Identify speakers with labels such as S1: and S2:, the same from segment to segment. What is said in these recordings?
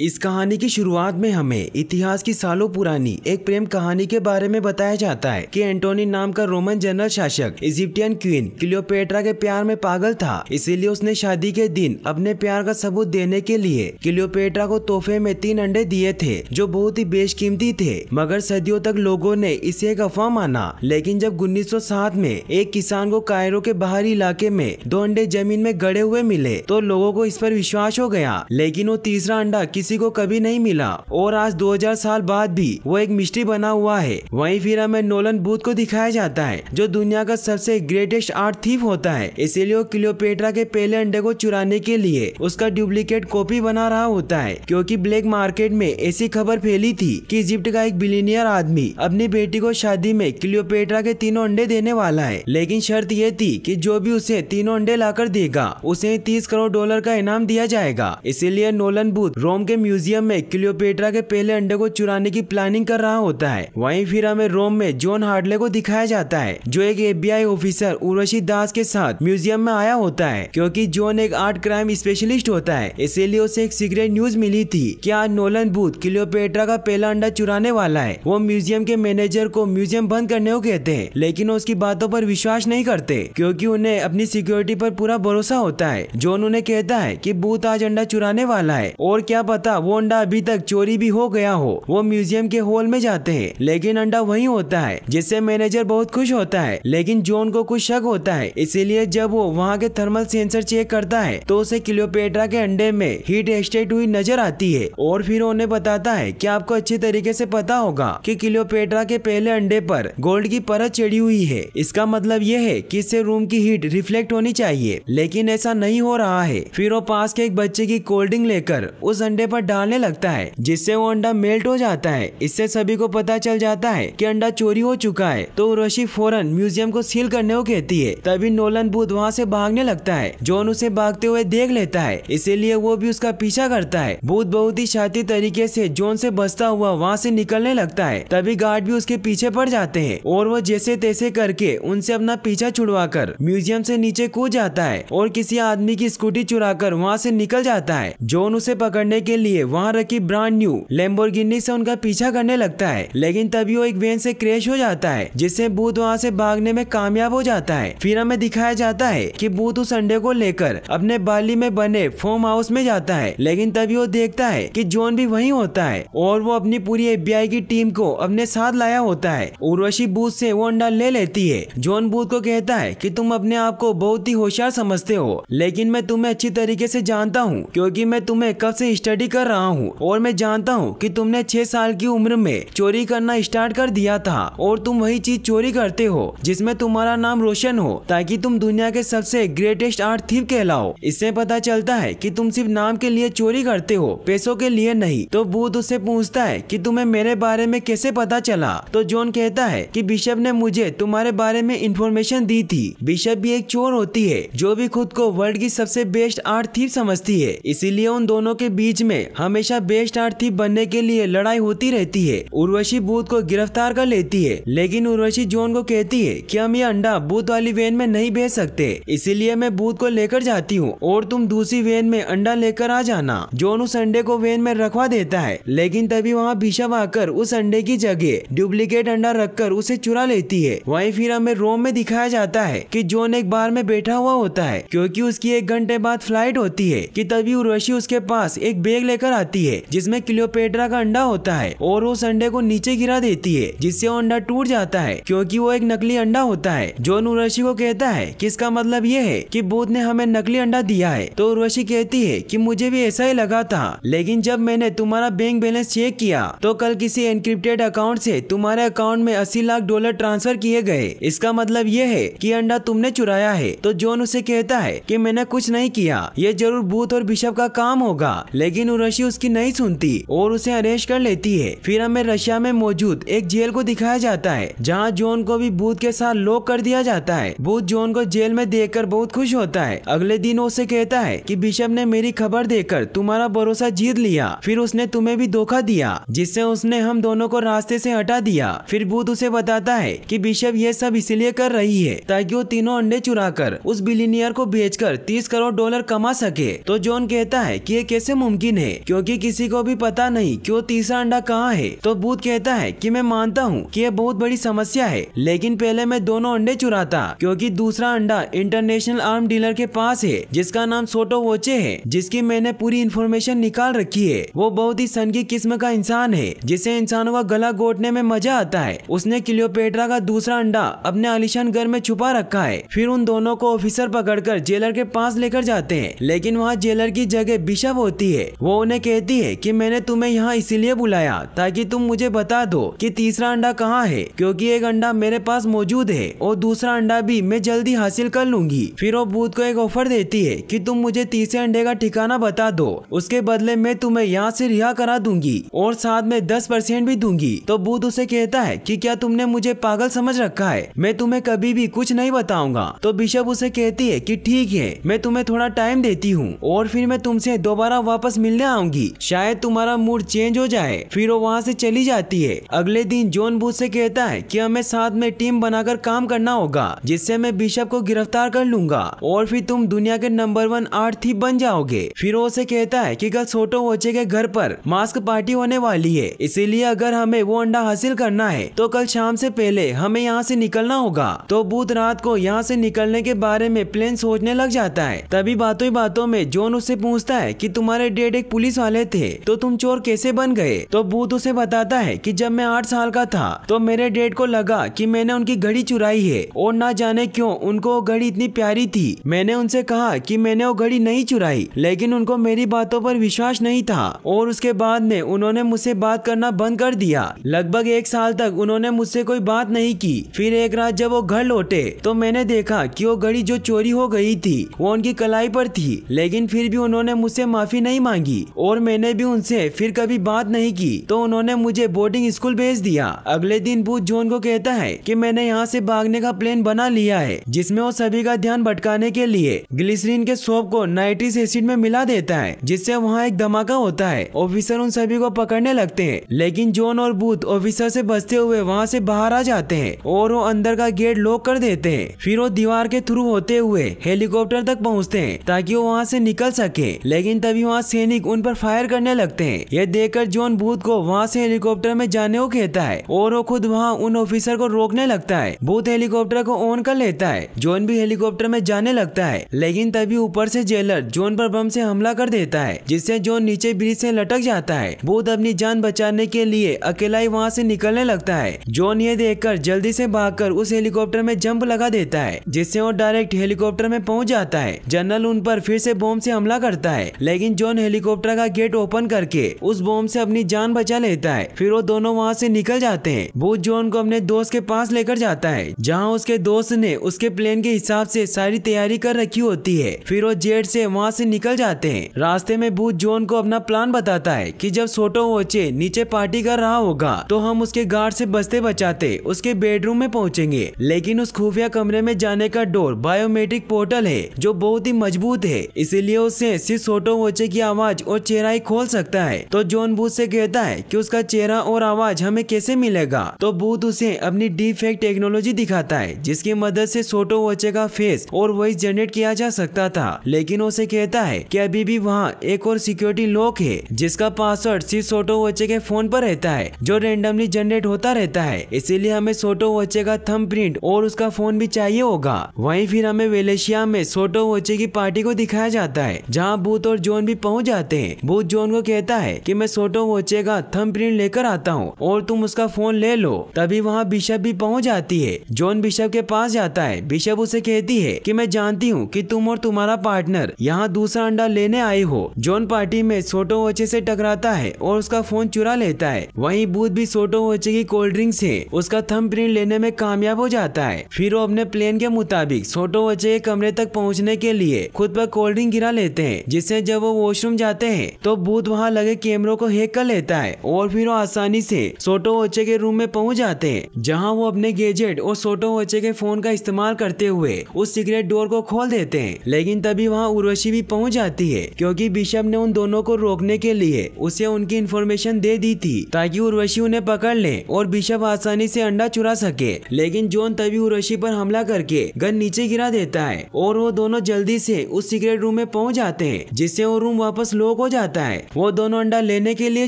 S1: इस कहानी की शुरुआत में हमें इतिहास की सालों पुरानी एक प्रेम कहानी के बारे में बताया जाता है कि एंटोनी नाम का रोमन जनरल शासक इजिप्टियन क्वीन क्लियोपेट्रा के प्यार में पागल था इसीलिए उसने शादी के दिन अपने प्यार का सबूत देने के लिए क्लियोपेट्रा को तोहफे में तीन अंडे दिए थे जो बहुत ही बेशकीमती थे मगर सदियों तक लोगो ने इसे एक अफवाह माना लेकिन जब उन्नीस में एक किसान को कायरों के बाहरी इलाके में दो अंडे जमीन में गड़े हुए मिले तो लोगो को इस पर विश्वास हो गया लेकिन वो तीसरा अंडा किस किसी को कभी नहीं मिला और आज 2000 साल बाद भी वो एक मिस्ट्री बना हुआ है वहीं फिर हमें नोलन बूथ को दिखाया जाता है जो दुनिया का सबसे ग्रेटेस्ट आर्ट थीफ होता है इसीलिए वो क्लियोपेट्रा के पहले अंडे को चुराने के लिए उसका डुप्लीकेट कॉपी बना रहा होता है क्यूँकी ब्लैक मार्केट में ऐसी खबर फैली थी की इजिप्ट का एक बिलीनियर आदमी अपनी बेटी को शादी में क्लियोपेट्रा के तीनों अंडे देने वाला है लेकिन शर्त ये थी की जो भी उसे तीनों अंडे लाकर देगा उसे तीस करोड़ डॉलर का इनाम दिया जाएगा इसीलिए नोलन बूथ रोम के के म्यूजियम में क्लियोपेट्रा के पहले अंडे को चुराने की प्लानिंग कर रहा होता है वहीं फिर हमें रोम में जॉन हार्डले को दिखाया जाता है जो एक एफबीआई ऑफिसर उर्वशी दास के साथ म्यूजियम में आया होता है क्योंकि जॉन एक आर्ट क्राइम स्पेशलिस्ट होता है इसीलिए उसे एक सीक्रेट न्यूज मिली थी कि आज नोलन बूथ क्लियोपेट्रा का पहला अंडा चुराने वाला है वो म्यूजियम के मैनेजर को म्यूजियम बंद करने को कहते हैं लेकिन उसकी बातों पर विश्वास नहीं करते क्योंकि उन्हें अपनी सिक्योरिटी पर पूरा भरोसा होता है जॉन उन्हें कहता है कि बूथ आज अंडा चुराने वाला है और क्या पता वो अंडा अभी तक चोरी भी हो गया हो वो म्यूजियम के हॉल में जाते हैं लेकिन अंडा वही होता है जिससे मैनेजर बहुत खुश होता है लेकिन जोन को कुछ शक होता है इसीलिए जब वो वहाँ के थर्मल सेंसर चेक करता है तो उसे क्लियोपेट्रा के अंडे में हीट एक्सटेट हुई नजर आती है और फिर उन्हें बताता है की आपको अच्छे तरीके ऐसी पता होगा की क्लियोपेट्रा के पहले अंडे पर गोल्ड की परत चढ़ी हुई है इसका मतलब ये है की इससे रूम की हीट रिफ्लेक्ट होनी चाहिए लेकिन ऐसा नहीं हो रहा है फिर वो पास के एक बच्चे की कोल्ड ड्रिंक लेकर उस अंडे अंडे पर डालने लगता है जिससे वो अंडा मेल्ट हो जाता है इससे सभी को पता चल जाता है कि अंडा चोरी हो चुका है तो उर्वशी फौरन म्यूजियम को सील करने को कहती है तभी नोलन बुद्ध वहाँ से भागने लगता है जॉन उसे भागते हुए देख लेता है इसीलिए वो भी उसका पीछा करता है बुद्ध बहुत ही शांति तरीके से जॉन से बचता हुआ वहाँ से निकलने लगता है तभी गार्ड भी उसके पीछे पड़ जाते हैं और वो जैसे तैसे करके उनसे अपना पीछा छुड़वा कर म्यूजियम से नीचे कूद जाता है और किसी आदमी की स्कूटी चुरा कर वहाँ से निकल जाता है जॉन उसे पकड़ने के के लिए वहाँ रखी ब्रांड न्यू लेम्बोर्गिनी से उनका पीछा करने लगता है लेकिन तभी वो एक वेन से क्रैश हो जाता है जिससे बूथ वहाँ से भागने में कामयाब हो जाता है फिर हमें दिखाया जाता है कि बूथ उस अंडे को लेकर अपने बाली में बने फॉर्म हाउस में जाता है लेकिन तभी वो देखता है कि जॉन भी वही होता है और वो अपनी पूरी एफ की टीम को अपने साथ लाया होता है उर्वशी बूथ से वो अंडा ले लेती है जॉन बूथ को कहता है कि तुम अपने आप को बहुत ही होशियार समझते हो लेकिन मैं तुम्हें अच्छी तरीके से जानता हूँ क्योंकि मैं तुम्हें कब से स्टडी स्टडी कर रहा हूँ और मैं जानता हूँ कि तुमने छह साल की उम्र में चोरी करना स्टार्ट कर दिया था और तुम वही चीज चोरी करते हो जिसमें तुम्हारा नाम रोशन हो ताकि तुम दुनिया के सबसे ग्रेटेस्ट आर्ट थीप कहलाओ इससे पता चलता है कि तुम सिर्फ नाम के लिए चोरी करते हो पैसों के लिए नहीं तो बूथ उससे पूछता है कि तुम्हें मेरे बारे में कैसे पता चला तो जॉन कहता है कि बिशप ने मुझे तुम्हारे बारे में इंफॉर्मेशन दी थी बिशप भी एक चोर होती है जो भी खुद को वर्ल्ड की सबसे बेस्ट आर्ट थीप समझती है इसीलिए उन दोनों के बीच में में हमेशा बेस्ट आर्थी बनने के लिए लड़ाई होती रहती है उर्वशी बूथ को गिरफ्तार कर लेती है लेकिन उर्वशी जोन को कहती है कि हम ये अंडा बूथ वाली वेन में नहीं भेज सकते इसीलिए मैं बूथ को लेकर जाती हूँ और तुम दूसरी वेन में अंडा लेकर आ जाना जोन उस अंडे को वेन में रखवा देता है लेकिन तभी वहाँ भिषव आकर उस अंडे की जगह डुप्लीकेट अंडा रखकर उसे चुरा लेती है वहीं फिर हमें रोम में दिखाया जाता है कि जोन एक बार में बैठा हुआ होता है क्योंकि उसकी एक घंटे बाद फ्लाइट होती है कि तभी उर्वशी उसके पास एक बैग एग लेकर आती है जिसमे क्लियोपेट्रा का अंडा होता है और उस अंडे को नीचे गिरा देती है जिससे वो अंडा टूट जाता है क्योंकि वो एक नकली अंडा होता है जो उर्वशी को कहता है कि इसका मतलब ये है कि बुद्ध ने हमें नकली अंडा दिया है तो उर्वशी कहती है कि मुझे भी ऐसा ही लगा था लेकिन जब मैंने तुम्हारा बैंक बैलेंस चेक किया तो कल किसी एनक्रिप्टेड अकाउंट से तुम्हारे अकाउंट में अस्सी लाख डॉलर ट्रांसफर किए गए इसका मतलब ये है कि अंडा तुमने चुराया है तो जोन उसे कहता है कि मैंने कुछ नहीं किया ये जरूर बूथ और बिशप का काम होगा लेकिन उर्वशी उसकी नहीं सुनती और उसे अरेस्ट कर लेती है फिर हमें रशिया में मौजूद एक जेल को दिखाया जाता है जहाँ जोन को भी बूथ के साथ लॉक कर दिया जाता है बूथ जोन को जेल में देख बहुत खुश होता है अगले दिन उसे कहता है की बिशप ने मेरी खबर देकर तुम्हारा भरोसा जीत लिया फिर उसने तुम्हे भी धोखा दिया जिससे उसने हम दोनों को रास्ते ऐसी हटा दिया फिर बूथ उसे बताता है की बिशप ये सब इसीलिए कर रही है ताकि वो तीनों अंडे चुरा कर उस बिलीनियर को बेचकर 30 करोड़ डॉलर कमा सके तो जॉन कहता है कि ये कैसे मुमकिन है है क्योंकि किसी को भी पता नहीं कि वो तीसरा अंडा कहाँ है तो बूथ कहता है कि मैं मानता हूँ कि यह बहुत बड़ी समस्या है लेकिन पहले मैं दोनों अंडे चुराता क्योंकि दूसरा अंडा इंटरनेशनल आर्म डीलर के पास है जिसका नाम सोटो वोचे है जिसकी मैंने पूरी इन्फॉर्मेशन निकाल रखी है वो बहुत ही सनकी किस्म का इंसान है जिसे इंसानों का गला घोटने में मजा आता है उसने क्लियोपेट्रा का दूसरा अंडा अपने आलिशान घर में छुपा रखा है फिर उन दोनों को ऑफिसर पकड़कर जेलर के पास लेकर जाते हैं लेकिन वहाँ जेलर की जगह बिशप होती है वो उन्हें कहती है कि मैंने तुम्हें यहाँ इसीलिए बुलाया ताकि तुम मुझे बता दो कि तीसरा अंडा कहाँ है क्योंकि एक अंडा मेरे पास मौजूद है और दूसरा अंडा भी मैं जल्दी हासिल कर लूंगी फिर वो बूथ को एक ऑफर देती है कि तुम मुझे तीसरे अंडे का ठिकाना बता दो उसके बदले मैं तुम्हें यहाँ से रिहा करा दूंगी और साथ में दस परसेंट भी दूंगी तो बूथ उसे कहता है की क्या तुमने मुझे पागल समझ रखा है मैं तुम्हें कभी भी कुछ नहीं बताऊंगा तो बिशप उसे कहती है की ठीक है मैं तुम्हें थोड़ा टाइम देती हूँ और फिर मैं तुमसे दोबारा वापस मिल मिलने आऊंगी शायद तुम्हारा मूड चेंज हो जाए फिर वो वहाँ से चली जाती है अगले दिन जोन बूथ से कहता है कि हमें साथ में टीम बनाकर काम करना होगा जिससे मैं बिशप को गिरफ्तार कर लूंगा और फिर तुम दुनिया के नंबर वन आर्ट थी बन जाओगे फिर वो उसे कहता है की कल छोटो वोचे के घर पर मास्क पार्टी होने वाली है इसीलिए अगर हमें वो अंडा हासिल करना है तो कल शाम से पहले हमें यहाँ से निकलना होगा तो बूथ रात को यहाँ से निकलने के बारे में प्लेन सोचने लग जाता है तभी बातों ही बातों में जोन उससे पूछता है कि तुम्हारे डेड एक पुलिस वाले थे तो तुम चोर कैसे बन गए तो भूत उसे बताता है कि जब मैं आठ साल का था तो मेरे डेड को लगा कि मैंने उनकी घड़ी चुराई है और ना जाने क्यों उनको वो घड़ी इतनी प्यारी थी मैंने उनसे कहा कि मैंने वो घड़ी नहीं चुराई लेकिन उनको मेरी बातों पर विश्वास नहीं था और उसके बाद में उन्होंने मुझसे बात करना बंद कर दिया लगभग एक साल तक उन्होंने मुझसे कोई बात नहीं की फिर एक रात जब वो घर लौटे तो मैंने देखा की वो घड़ी जो चोरी हो गई थी वो उनकी कलाई पर थी लेकिन फिर भी उन्होंने मुझसे माफी नहीं मांगी की और मैंने भी उनसे फिर कभी बात नहीं की तो उन्होंने मुझे बोर्डिंग स्कूल भेज दिया अगले दिन बूथ जोन को कहता है कि मैंने यहाँ से भागने का प्लान बना लिया है जिसमें वो सभी का ध्यान भटकाने के लिए ग्लिसरीन के सोप को नाइट्रिस एसिड में मिला देता है जिससे वहाँ एक धमाका होता है ऑफिसर उन सभी को पकड़ने लगते है लेकिन जोन और बूथ ऑफिसर ऐसी बचते हुए वहाँ ऐसी बाहर आ जाते हैं और वो अंदर का गेट लॉक कर देते है फिर वो दीवार के थ्रू होते हुए हेलीकॉप्टर तक पहुँचते हैं ताकि वो वहाँ ऐसी निकल सके लेकिन तभी वहाँ सैनिक सैनिक उन पर फायर करने लगते हैं यह देखकर जॉन बूथ को वहाँ से हेलीकॉप्टर में जाने को कहता है और वो खुद वहाँ उन ऑफिसर को रोकने लगता है बूथ हेलीकॉप्टर को ऑन कर लेता है जॉन भी हेलीकॉप्टर में जाने लगता है लेकिन तभी ऊपर से जेलर जोन पर बम से हमला कर देता है जिससे जोन नीचे ब्रिज से लटक जाता है बूथ अपनी जान बचाने के लिए अकेला ही वहाँ से निकलने लगता है जोन ये देखकर जल्दी से भागकर उस हेलीकॉप्टर में जंप लगा देता है जिससे वो डायरेक्ट हेलीकॉप्टर में पहुँच जाता है जनरल उन पर फिर से बॉम्ब से हमला करता है लेकिन जॉन हेलीकॉप्टर हेलीकॉप्टर का गेट ओपन करके उस बॉम्ब से अपनी जान बचा लेता है फिर वो दोनों वहाँ से निकल जाते हैं बूथ जॉन को अपने दोस्त के पास लेकर जाता है जहाँ उसके दोस्त ने उसके प्लेन के हिसाब से सारी तैयारी कर रखी होती है फिर वो जेट से वहाँ से निकल जाते हैं रास्ते में बूथ जॉन को अपना प्लान बताता है की जब सोटो वोचे नीचे पार्टी कर रहा होगा तो हम उसके गार्ड से बचते बचाते उसके बेडरूम में पहुँचेंगे लेकिन उस खुफिया कमरे में जाने का डोर बायोमेट्रिक पोर्टल है जो बहुत ही मजबूत है इसीलिए उसे सिर्फ सोटो वोचे की आवाज और चेहरा ही खोल सकता है तो जॉन बूथ से कहता है कि उसका चेहरा और आवाज हमें कैसे मिलेगा तो बूथ उसे अपनी डिफेक्ट टेक्नोलॉजी दिखाता है जिसकी मदद से सोटो वोचे का फेस और वॉइस जनरेट किया जा सकता था लेकिन उसे कहता है कि अभी भी वहाँ एक और सिक्योरिटी लॉक है जिसका पासवर्ड सिर्फ सोटो वोचे के फोन पर रहता है जो रेंडमली जनरेट होता रहता है इसीलिए हमें सोटो वोचे का थम और उसका फोन भी चाहिए होगा वहीं फिर हमें वेलेशिया में सोटो वोचे की पार्टी को दिखाया जाता है जहाँ बूथ और जोन भी पहुँच जाते जाते हैं भूत जॉन को कहता है कि मैं सोटो वोचे का थम प्रिंट लेकर आता हूँ और तुम उसका फोन ले लो तभी वहाँ बिशप भी पहुँच जाती है जॉन बिशप के पास जाता है बिशप उसे कहती है की मैं जानती हूँ की तुम और तुम्हारा पार्टनर यहाँ दूसरा अंडा लेने आए हो जॉन पार्टी में सोटो वोचे ऐसी टकराता है और उसका फोन चुरा लेता है वही बूथ भी सोटो वोचे की कोल्ड ड्रिंक ऐसी उसका थम प्रिंट लेने में कामयाब हो जाता है फिर वो अपने प्लेन के मुताबिक सोटो वोचे के कमरे तक पहुँचने के लिए खुद पर कोल्ड ड्रिंक गिरा लेते हैं जिससे जब वो वॉशरूम जाते जाते हैं तो बूथ वहाँ लगे कैमरों को हैक कर लेता है और फिर वो आसानी से सोटो ओचे के रूम में पहुँच जाते हैं जहाँ वो अपने गेजेट और सोटो ओचे के फोन का इस्तेमाल करते हुए उस सिगरेट डोर को खोल देते हैं लेकिन तभी वहाँ उर्वशी भी पहुँच जाती है क्योंकि बिशप ने उन दोनों को रोकने के लिए उसे उनकी इन्फॉर्मेशन दे दी थी ताकि उर्वशी उन्हें पकड़ ले और बिशप आसानी से अंडा चुरा सके लेकिन जोन तभी उर्वशी पर हमला करके गन नीचे गिरा देता है और वो दोनों जल्दी से उस सिगरेट रूम में पहुंच जाते हैं जिससे वो रूम वापस लोगों को जाता है वो दोनों अंडा लेने के लिए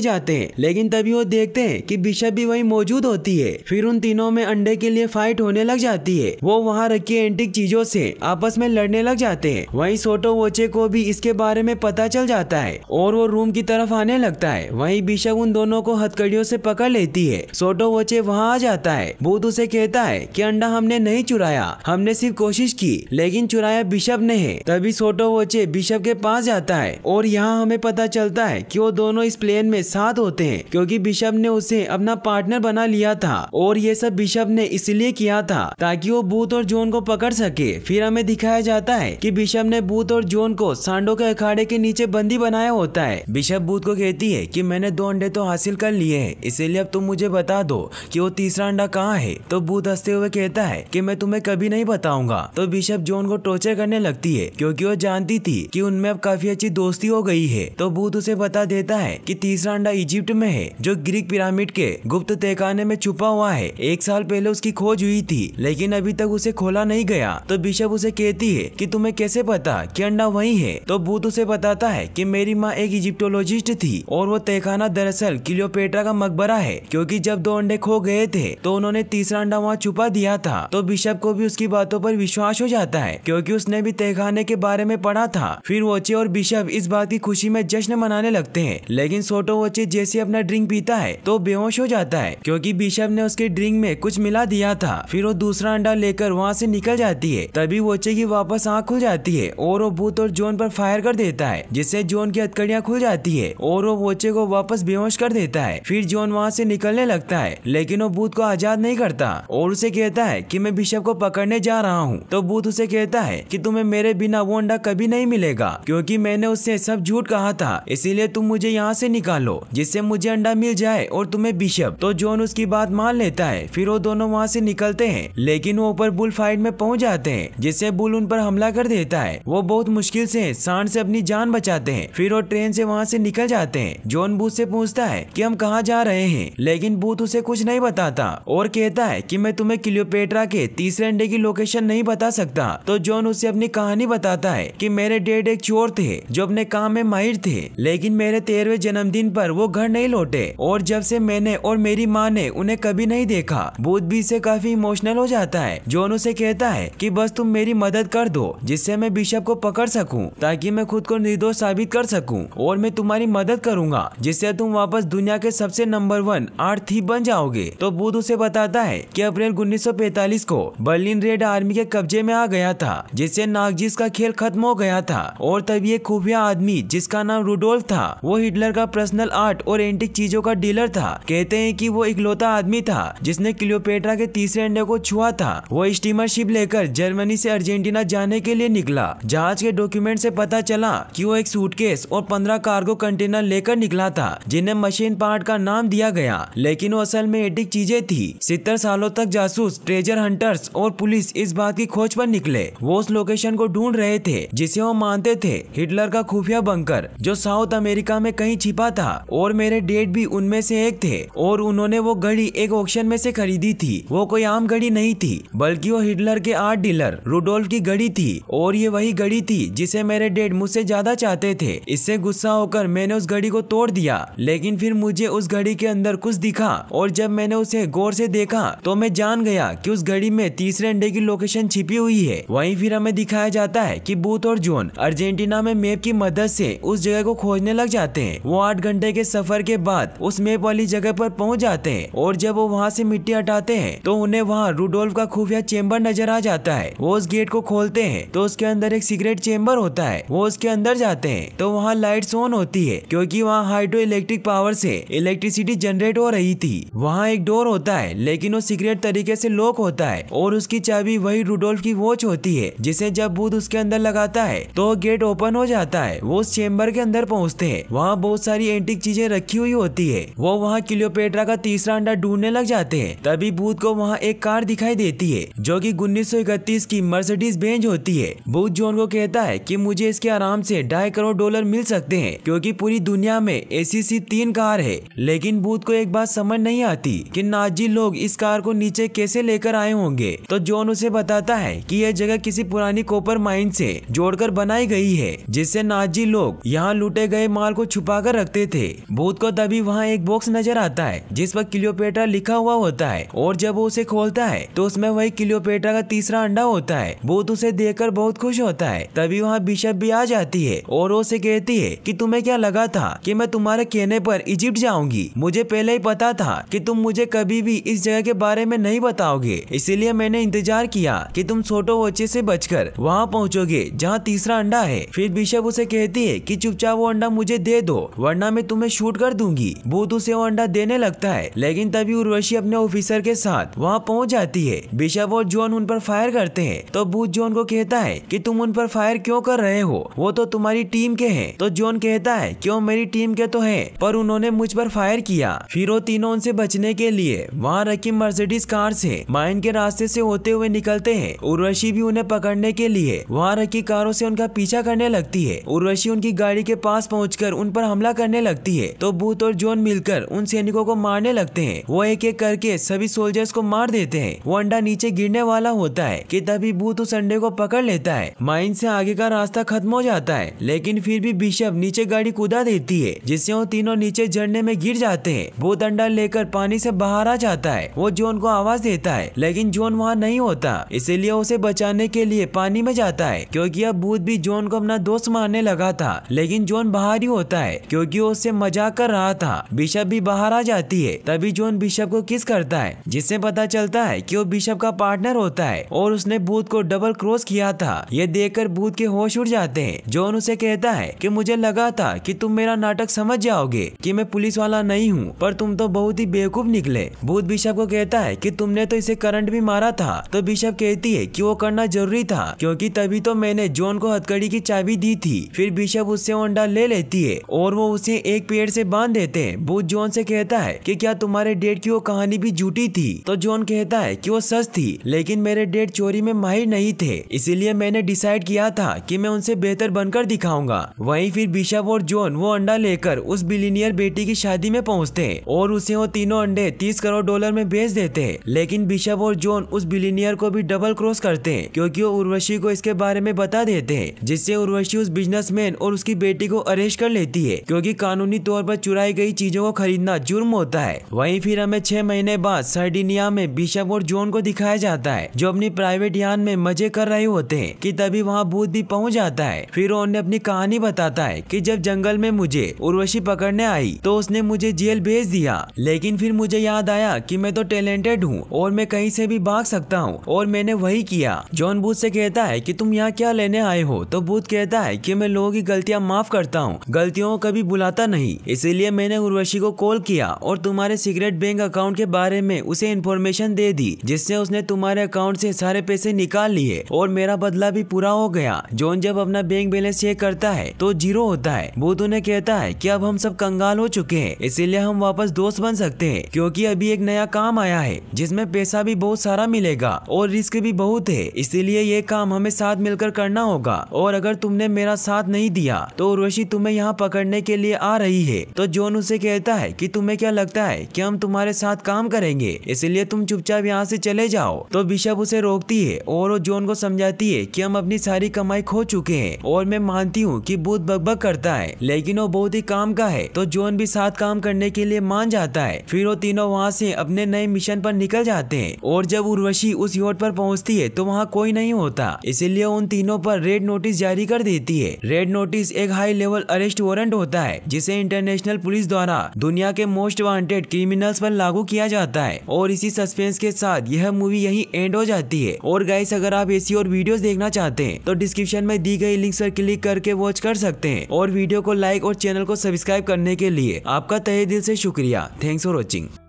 S1: जाते हैं लेकिन तभी वो देखते हैं कि बिशप भी वही मौजूद होती है फिर उन तीनों में अंडे के लिए फाइट होने लग जाती है वो वहाँ रखी एंटिक चीजों से आपस में लड़ने लग जाते हैं वही सोटो वोचे को भी इसके बारे में पता चल जाता है और वो रूम की तरफ आने लगता है वही बिशप उन दोनों को हथकड़ियों से पकड़ लेती है सोटो वोचे वहाँ आ जाता है बूथ उसे कहता है की अंडा हमने नहीं चुराया हमने सिर्फ कोशिश की लेकिन चुराया बिशप ने है तभी सोटो वोचे बिशप के पास जाता है और यहाँ हमें पता चलता है कि वो दोनों इस प्लेन में साथ होते हैं क्योंकि बिशप ने उसे अपना पार्टनर बना लिया था और ये सब बिशप ने इसलिए किया था ताकि वो बूथ और जोन को पकड़ सके फिर हमें दिखाया जाता है कि बिशप ने बूथ और जोन को सांडो के अखाड़े के नीचे बंदी बनाया होता है बिशप बूथ को कहती है की मैंने दो अंडे तो हासिल कर लिए है इसीलिए अब तुम मुझे बता दो की वो तीसरा अंडा कहाँ है तो बूथ हंसते हुए कहता है की मैं तुम्हें कभी नहीं बताऊंगा तो बिशप जोन को टॉर्चर करने लगती है क्योंकि वो जानती थी कि उनमें अब काफी अच्छी दोस्ती हो गई है है तो बूथ उसे बता देता है कि तीसरा अंडा इजिप्ट में है जो ग्रीक पिरामिड के गुप्त तहखाने में छुपा हुआ है एक साल पहले उसकी खोज हुई थी लेकिन अभी तक उसे खोला नहीं गया तो बिशप उसे कहती है की तुम्हें कैसे पता की अंडा वही है तो बूथ उसे बताता है की मेरी माँ एक इजिप्टोलॉजिस्ट थी और वो तहखाना दरअसल किलियोपेट्रा का मकबरा है क्यूँकी जब दो अंडे खो गए थे तो उन्होंने तीसरा अंडा वहाँ छुपा दिया था तो बिशप को भी उसकी बातों पर विश्वास हो जाता है क्योंकि उसने भी तहखाने के बारे में पढ़ा था फिर वोचे और बिशप इस बात की खुशी खुशी में जश्न मनाने लगते हैं लेकिन सोटो वोचे जैसे अपना ड्रिंक पीता है तो बेहोश हो जाता है क्योंकि बिशप ने उसके ड्रिंक में कुछ मिला दिया था फिर वो दूसरा अंडा लेकर वहाँ से निकल जाती है तभी वोचे की वापस आँख खुल जाती है और वो भूत और जोन पर फायर कर देता है जिससे जोन की हथकड़ियाँ खुल जाती है और वो वोचे को वापस बेहोश कर देता है फिर जोन वहाँ से निकलने लगता है लेकिन वो बूथ को आजाद नहीं करता और उसे कहता है की मैं बिशप को पकड़ने जा रहा हूँ तो बूथ उसे कहता है की तुम्हें मेरे बिना वो अंडा कभी नहीं मिलेगा क्यूँकी मैंने उससे सब झूठ कहा था इसीलिए तुम मुझे यहाँ से निकालो जिससे मुझे अंडा मिल जाए और तुम्हें बिशप तो जोन उसकी बात मान लेता है फिर वो दोनों वहाँ से निकलते हैं लेकिन वो ऊपर बुल फाइट में पहुँच जाते हैं जिससे बुल उन पर हमला कर देता है वो बहुत मुश्किल से सांड से अपनी जान बचाते हैं फिर वो ट्रेन से वहाँ से निकल जाते हैं जोन बूथ से पूछता है कि हम कहाँ जा रहे हैं लेकिन बूथ उसे कुछ नहीं बताता और कहता है कि मैं तुम्हें क्लियोपेट्रा के तीसरे अंडे की लोकेशन नहीं बता सकता तो जोन उसे अपनी कहानी बताता है कि मेरे डेड एक चोर थे जो अपने काम में माहिर माहिर थे लेकिन मेरे तेरहवे जन्मदिन पर वो घर नहीं लौटे और जब से मैंने और मेरी माँ ने उन्हें कभी नहीं देखा बुद्ध भी से काफी इमोशनल हो जाता है जोन उसे कहता है कि बस तुम मेरी मदद कर दो जिससे मैं बिशप को पकड़ सकूं ताकि मैं खुद को निर्दोष साबित कर सकूं और मैं तुम्हारी मदद करूंगा जिससे तुम वापस दुनिया के सबसे नंबर वन आर्थ थी बन जाओगे तो बुद्ध उसे बताता है की अप्रैल पैतालीस को बर्लिन रेड आर्मी के कब्जे में आ गया था जिससे नागजिस का खेल खत्म हो गया था और तभी एक खुफिया आदमी जिसका जिसका नाम रूडोल्फ था वो हिटलर का पर्सनल आर्ट और एंटिक चीजों का डीलर था कहते हैं कि वो इकलौता आदमी था जिसने क्लियोपेट्रा के तीसरे अंडे को छुआ था वो स्टीमर शिप लेकर जर्मनी से अर्जेंटीना जाने के लिए निकला जहाज के डॉक्यूमेंट से पता चला कि वो एक सूटकेस और पंद्रह कार्गो कंटेनर लेकर निकला था जिन्हें मशीन पार्ट का नाम दिया गया लेकिन वो असल में एंटिक चीजें थी सितर सालों तक जासूस ट्रेजर हंटर्स और पुलिस इस बात की खोज पर निकले वो उस लोकेशन को ढूंढ रहे थे जिसे वो मानते थे हिटलर का खुफिया बंकर जो साउथ अमेरिका में कहीं छिपा था और मेरे डेट भी उनमें से एक थे और उन्होंने वो घड़ी एक ऑप्शन में से खरीदी थी वो कोई आम घड़ी नहीं थी बल्कि वो हिटलर के आर्ट डीलर रुडोल्फ की घड़ी थी और ये वही घड़ी थी जिसे मेरे डेट मुझसे ज्यादा चाहते थे इससे गुस्सा होकर मैंने उस घड़ी को तोड़ दिया लेकिन फिर मुझे उस घड़ी के अंदर कुछ दिखा और जब मैंने उसे गौर से देखा तो मैं जान गया कि उस घड़ी में तीसरे अंडे की लोकेशन छिपी हुई है वहीं फिर हमें दिखाया जाता है कि बूथ और जोन अर्जेंटीना में मैप की मदद से उस जगह को खोजने लग जाते हैं वो आठ घंटे के सफर के बाद उस मेप वाली जगह पर पहुंच जाते हैं और जब वो वहाँ से मिट्टी हटाते हैं तो उन्हें वहाँ रूडोल्फ का खुफिया चेम्बर नजर आ जाता है वो उस गेट को खोलते हैं तो उसके अंदर एक सीक्रेट चेम्बर होता है वो उसके अंदर जाते हैं तो वहाँ लाइट ऑन होती है क्यूँकी वहाँ हाइड्रो इलेक्ट्रिक पावर से इलेक्ट्रिसिटी जनरेट हो रही थी वहाँ एक डोर होता है लेकिन वो सीक्रेट तरीके ऐसी लॉक होता है और उसकी चाबी वही रूडोल्फ की वॉच होती है जिसे जब बूथ उसके अंदर लगाता है तो गेट ओपन हो जाता है वो उस चेम्बर चैम्बर के अंदर पहुँचते है वहाँ बहुत सारी एंटिक चीजें रखी हुई होती है वो वहाँ किलोपेट्रा का तीसरा अंडा ढूंढने लग जाते हैं तभी बूथ को वहाँ एक कार दिखाई देती है जो की उन्नीस की मर्सिडीज बेंज होती है बूथ जोन को कहता है की मुझे इसके आराम से ढाई करोड़ डॉलर मिल सकते हैं क्योंकि पूरी दुनिया में ऐसी सी तीन कार है लेकिन बूथ को एक बात समझ नहीं आती कि नाजी लोग इस कार को नीचे कैसे लेकर आए होंगे तो जॉन उसे बताता है कि यह जगह किसी पुरानी कोपर माइन से जोड़कर बनाई गई है जिससे नाजी लोग यहाँ लूटे गए माल को छुपा कर रखते थे भूत को तभी वहाँ एक बॉक्स नजर आता है जिस पर किलोपेटा लिखा हुआ होता है और जब वो उसे खोलता है तो उसमें वही किलोपेटा का तीसरा अंडा होता है भूत उसे देखकर बहुत खुश होता है तभी वहाँ बिशप भी आ जाती है और उसे कहती है की तुम्हें क्या लगा था की मैं तुम्हारे कहने पर इजिप्ट जाऊंगी मुझे पहले ही पता था की तुम मुझे कभी भी इस जगह के बारे में नहीं बताओगे इसीलिए मैंने इंतजार किया की तुम छोटो वोचे से बचकर वहाँ पहुँचोगे जहाँ तीसरा अंडा है फिर बिशप उसे कहती है की प्लीज चुपचाप वो अंडा मुझे दे दो वरना मैं तुम्हें शूट कर दूंगी भूत उसे वो अंडा देने लगता है लेकिन तभी उर्वशी अपने ऑफिसर के साथ वहाँ पहुँच जाती है बिशप और जॉन उन पर फायर करते हैं तो भूत जॉन को कहता है की तुम उन पर फायर क्यों कर रहे हो वो तो तुम्हारी टीम के है तो जॉन कहता है क्यों मेरी टीम के तो है पर उन्होंने मुझ पर फायर किया फिर वो तीनों उनसे बचने के लिए वहाँ रखी मर्सिडीज कार से माइन के रास्ते से होते हुए निकलते हैं उर्वशी भी उन्हें पकड़ने के लिए वहाँ रखी कारों से उनका पीछा करने लगती है उर्वशी उनकी गाड़ी गाड़ी के पास पहुँच उन पर हमला करने लगती है तो बूथ और जोन मिलकर उन सैनिकों को मारने लगते है वो एक एक करके सभी सोल्जर्स को मार देते हैं वो अंडा नीचे गिरने वाला होता है की तभी बूथ उस अंडे को पकड़ लेता है माइन ऐसी आगे का रास्ता खत्म हो जाता है लेकिन फिर भी बिशप नीचे गाड़ी कूदा देती है जिससे वो तीनों नीचे झरने में गिर जाते हैं बूथ अंडा लेकर पानी से बाहर आ जाता है वो जोन को आवाज देता है लेकिन जोन वहाँ नहीं होता इसीलिए उसे बचाने के लिए पानी में जाता है क्योंकि अब बूथ भी जोन को अपना दोस्त मानने लगा था लेकिन जोन बाहर ही होता है क्योंकि वो उससे मजाक कर रहा था बिशप भी बाहर आ जाती है तभी जोन बिशप को किस करता है जिससे पता चलता है कि वो बिशप का पार्टनर होता है और उसने बूथ को डबल क्रॉस किया था ये देखकर बूथ के होश उड़ जाते हैं जोन उसे कहता है कि मुझे लगा था कि तुम मेरा नाटक समझ जाओगे कि मैं पुलिस वाला नहीं हूँ पर तुम तो बहुत ही बेवकूफ निकले बूथ बिशप को कहता है की तुमने तो इसे करंट भी मारा था तो बिशप कहती है की वो करना जरूरी था क्यूँकी तभी तो मैंने जोन को हथकड़ी की चाबी दी थी फिर बिशप उस से अंडा ले लेती है और वो उसे एक पेड़ से बांध देते हैं बुध जॉन से कहता है कि क्या तुम्हारे डेट की वो कहानी भी झूठी थी तो जॉन कहता है कि वो सच थी लेकिन मेरे डेट चोरी में माहिर नहीं थे इसीलिए मैंने डिसाइड किया था कि मैं उनसे बेहतर बनकर दिखाऊंगा वहीं फिर बिशप और जॉन वो अंडा लेकर उस बिलीनियर बेटी की शादी में पहुँचते है और उसे वो तीनों अंडे तीस करोड़ डॉलर में बेच देते है लेकिन बिशप और जॉन उस बिलीनियर को भी डबल क्रॉस करते हैं क्यूँकी वो उर्वशी को इसके बारे में बता देते है जिससे उर्वशी उस बिजनेस और उसकी बेटी को अरेस्ट कर लेती है क्योंकि कानूनी तौर पर चुराई गई चीजों को खरीदना जुर्म होता है वहीं फिर हमें छह महीने बाद सर्डिनिया में बिशप और जोन को दिखाया जाता है जो अपनी प्राइवेट यान में मजे कर रहे होते हैं कि तभी वहाँ भूत भी पहुँच जाता है फिर उन्हें अपनी कहानी बताता है की जब जंगल में मुझे उर्वशी पकड़ने आई तो उसने मुझे जेल भेज दिया लेकिन फिर मुझे याद आया की मैं तो टैलेंटेड हूँ और मैं कहीं से भी भाग सकता हूँ और मैंने वही किया जोन बूथ ऐसी कहता है की तुम यहाँ क्या लेने आए हो तो बूथ कहता है की मैं लोगों की गलतियाँ गलतियाँ माफ करता हूँ गलतियों को कभी बुलाता नहीं इसीलिए मैंने उर्वशी को कॉल किया और तुम्हारे सिगरेट बैंक अकाउंट के बारे में उसे इन्फॉर्मेशन दे दी जिससे उसने तुम्हारे अकाउंट से सारे पैसे निकाल लिए और मेरा बदला भी पूरा हो गया जॉन जब अपना बैंक बैलेंस चेक करता है तो जीरो होता है बुध उन्हें कहता है की अब हम सब कंगाल हो चुके हैं इसीलिए हम वापस दोस्त बन सकते है क्यूँकी अभी एक नया काम आया है जिसमे पैसा भी बहुत सारा मिलेगा और रिस्क भी बहुत है इसीलिए ये काम हमें साथ मिलकर करना होगा और अगर तुमने मेरा साथ नहीं दिया तो उर्वशी तुम्हें यहाँ पकड़ने के लिए आ रही है तो जोन उसे कहता है कि तुम्हें क्या लगता है कि हम तुम्हारे साथ काम करेंगे इसलिए तुम चुपचाप यहाँ से चले जाओ तो बिशप उसे रोकती है और वो जोन को समझाती है कि हम अपनी सारी कमाई खो चुके हैं और मैं मानती हूँ कि बूथ बकबक करता है लेकिन वो बहुत ही काम का है तो जोन भी साथ काम करने के लिए मान जाता है फिर वो तीनों वहाँ से अपने नए मिशन पर निकल जाते हैं और जब उर्वशी उस योट पर पहुँचती है तो वहाँ कोई नहीं होता इसीलिए उन तीनों पर रेड नोटिस जारी कर देती है रेड नोटिस एक हाई लेवल अरेस्ट वारंट होता है जिसे इंटरनेशनल पुलिस द्वारा दुनिया के मोस्ट वांटेड क्रिमिनल्स पर लागू किया जाता है और इसी सस्पेंस के साथ यह मूवी यही एंड हो जाती है और गाइस अगर आप ऐसी और वीडियो देखना चाहते हैं तो डिस्क्रिप्शन में दी गई लिंक आरोप क्लिक करके वॉच कर सकते हैं और वीडियो को लाइक और चैनल को सब्सक्राइब करने के लिए आपका तहे दिल ऐसी शुक्रिया थैंक्स फॉर वॉचिंग